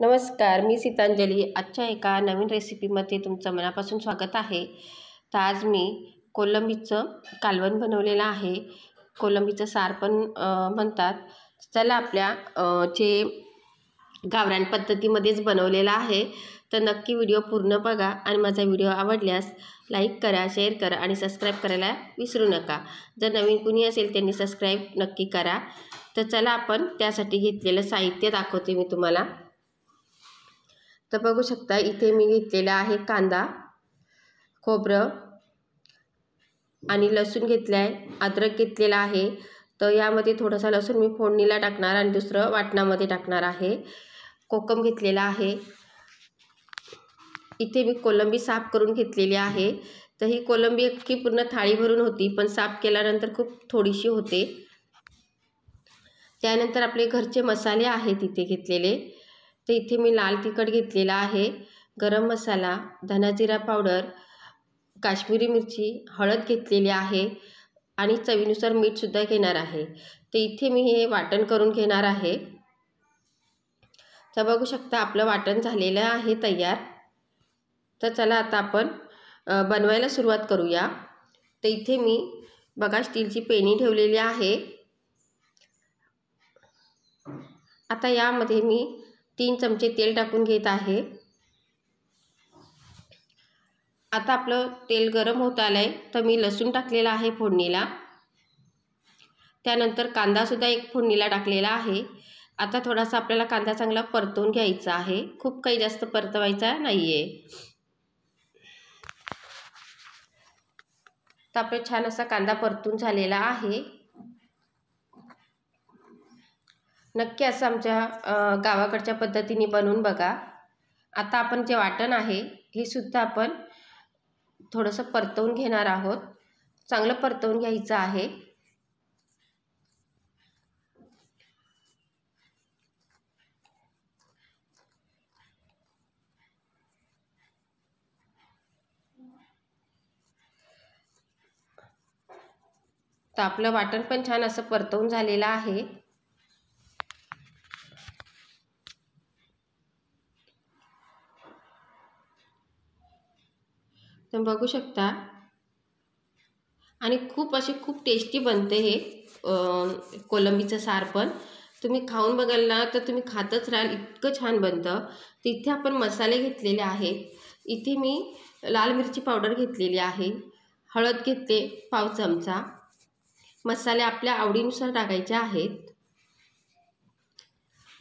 नमस्कार मी सीतांजली आजच्या एका नवीन रेसिपीमध्ये तुमचं मनापासून स्वागत आहे तर आज मी कोलंबीचं कालवण बनवलेलं आहे कोलंबीचं सार पण म्हणतात चला आपल्या जे गावऱ्यां पद्धतीमध्येच बनवलेलं आहे तर नक्की व्हिडिओ पूर्ण बघा आणि माझा व्हिडिओ आवडल्यास लाईक करा शेअर करा आणि सबस्क्राईब करायला विसरू नका जर नवीन कुणी असेल त्यांनी सबस्क्राईब नक्की करा तर चला आपण त्यासाठी घेतलेलं साहित्य दाखवते मी तुम्हाला तर बघू शकता इथे मी घेतलेला आहे कांदा खोबरं आणि लसूण घेतलं आहे अद्रक घेतलेला आहे तर यामध्ये थोडासा लसूण मी फोडणीला टाकणार आणि दुसरं वाटणामध्ये टाकणार आहे कोकम घेतलेला आहे इथे मी कोलंबी साफ करून घेतलेली आहे तर ही कोलंबी अख्खी पूर्ण थाळी भरून होती पण साफ केल्यानंतर खूप थोडीशी होते त्यानंतर आपले घरचे मसाले आहेत इथे घेतलेले तर इथे मी लाल तिखट घेतलेला आहे गरम मसाला धनाजिरा पावडर काश्मीरी मिरची हळद घेतलेली आहे आणि चवीनुसार मीठसुद्धा घेणार आहे तर इथे मी हे वाटण करून घेणार आहे तर बघू शकता आपलं वाटण झालेलं आहे तयार तर चला आता आपण बनवायला सुरुवात करूया तर इथे मी बघा स्टीलची पेनी ठेवलेली आहे आता यामध्ये मी तीन चमचे तेल टाकून घेत आहे आता आपलं तेल गरम होत आलं आहे तर मी लसूण टाकलेला आहे फोडणीला त्यानंतर कांदासुद्धा एक फोडणीला टाकलेला आहे आता थोडासा आपल्याला कांदा चांगला परतवून घ्यायचा आहे खूप काही जास्त परतवायचा नाही आहे तर आपलं छान असा कांदा परतून झालेला आहे नक्की असं आमच्या गावाकडच्या पद्धतीने बनवून बघा आता आपण जे वाटण आहे हे सुद्धा आपण थोडंसं परतवून घेणार आहोत चांगलं परतवून घ्यायचं आहे तर आपलं वाटण पण छान असं परतवून झालेलं आहे तुम्ही बघू शकता आणि खूप असे खूप टेस्टी बनते हे कोलंबीचं सार पण तुम्ही खाऊन बघाल ना तर तुम्ही खातच राहाल इतकं छान बनतं तिथे आपण मसाले घेतलेले आहेत इथे मी लाल मिरची पावडर घेतलेली आहे हळद घेते पाव चमचा मसाले आपल्या आवडीनुसार टाकायचे आहेत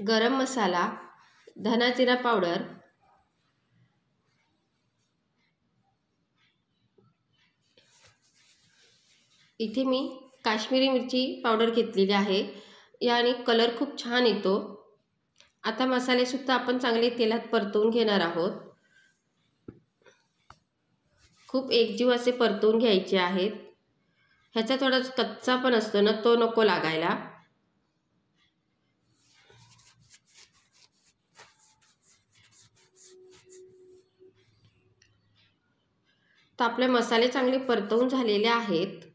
गरम मसाला धना जिरा पावडर इथे मी काश्मीरी मिरची पावडर घेतलेली आहे याने कलर खूप छान येतो आता मसालेसुद्धा आपण चांगले तेलात परतवून घेणार आहोत खूप एकजीव असे परतवून घ्यायचे आहेत ह्याचा थोडा कच्चा पण असतो ना तो नको लागायला तर आपले मसाले चांगले परतवून झालेले आहेत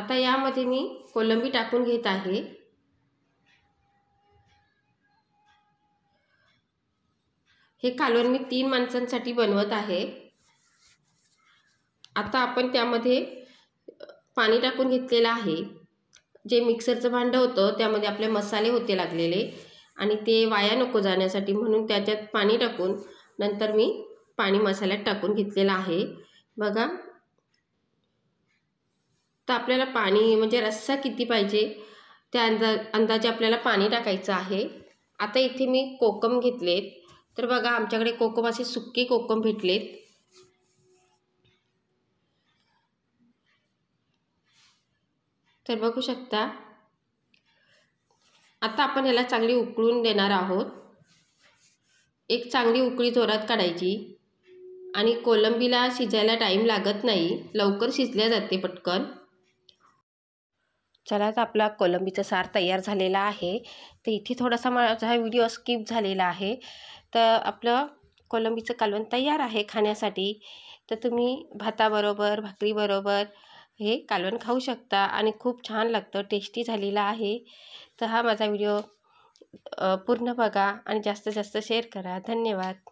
आता यामध्ये मी कोलंबी टाकून घेत आहे हे कालवण मी तीन माणसांसाठी बनवत आहे आता आपण त्यामध्ये पाणी टाकून घेतलेलं आहे जे मिक्सरचं भांडं होतं त्यामध्ये आपले मसाले होते लागलेले आणि ते वाया नको जाण्यासाठी म्हणून त्याच्यात पाणी टाकून नंतर मी पाणी मसाल्यात टाकून घेतलेलं आहे बघा तर आपल्याला पाणी म्हणजे रस्सा किती पाहिजे त्या अंदा अंदाजे आपल्याला पाणी टाकायचं आहे आता इथे मी कोकम घेतलेत तर बघा आमच्याकडे कोकम असे सुके कोकम भेटलेत तर बघू शकता आता आपण याला चांगली उकळून देणार आहोत एक चांगली उकळी जोरात काढायची आणि कोलंबीला शिजायला टाईम लागत नाही लवकर शिजल्या जाते पटकन चला तर आपला कोलंबीचा सार तयार झालेला आहे तर इथे थोडासा माझा हा व्हिडिओ स्किप झालेला आहे तर आपलं कोलंबीचं कालवण तयार आहे खाण्यासाठी तर तुम्ही भाताबरोबर भाकरीबरोबर हे कालवण खाऊ शकता आणि खूप छान लागतं टेस्टी झालेला आहे तर हा माझा व्हिडिओ पूर्ण बघा आणि जास्तीत जास्त शेअर करा धन्यवाद